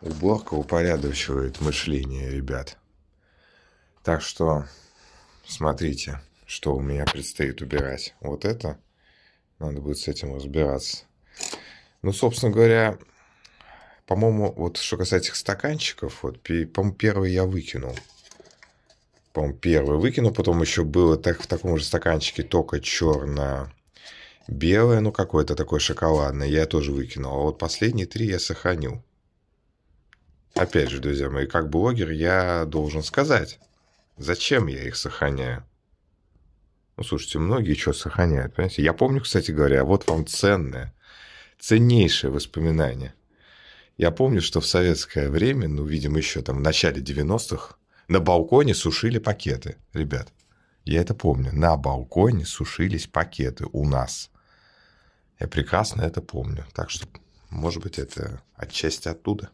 Уборка упорядочивает мышление ребят. Так что смотрите, что у меня предстоит убирать. Вот это надо будет с этим разбираться. Ну, собственно говоря, по-моему, вот что касается этих стаканчиков, вот, по-моему, первый я выкинул. По-моему, первый выкинул, потом еще было так, в таком же стаканчике только черно белое, ну, какое-то такое шоколадное, я тоже выкинул. А вот последние три я сохранил. Опять же, друзья мои, как блогер я должен сказать, зачем я их сохраняю. Ну, слушайте, многие что сохраняют, понимаете? Я помню, кстати говоря, вот вам ценное, ценнейшее воспоминание. Я помню, что в советское время, ну, видимо, еще там в начале 90-х, на балконе сушили пакеты, ребят. Я это помню. На балконе сушились пакеты у нас. Я прекрасно это помню. Так что, может быть, это отчасти оттуда.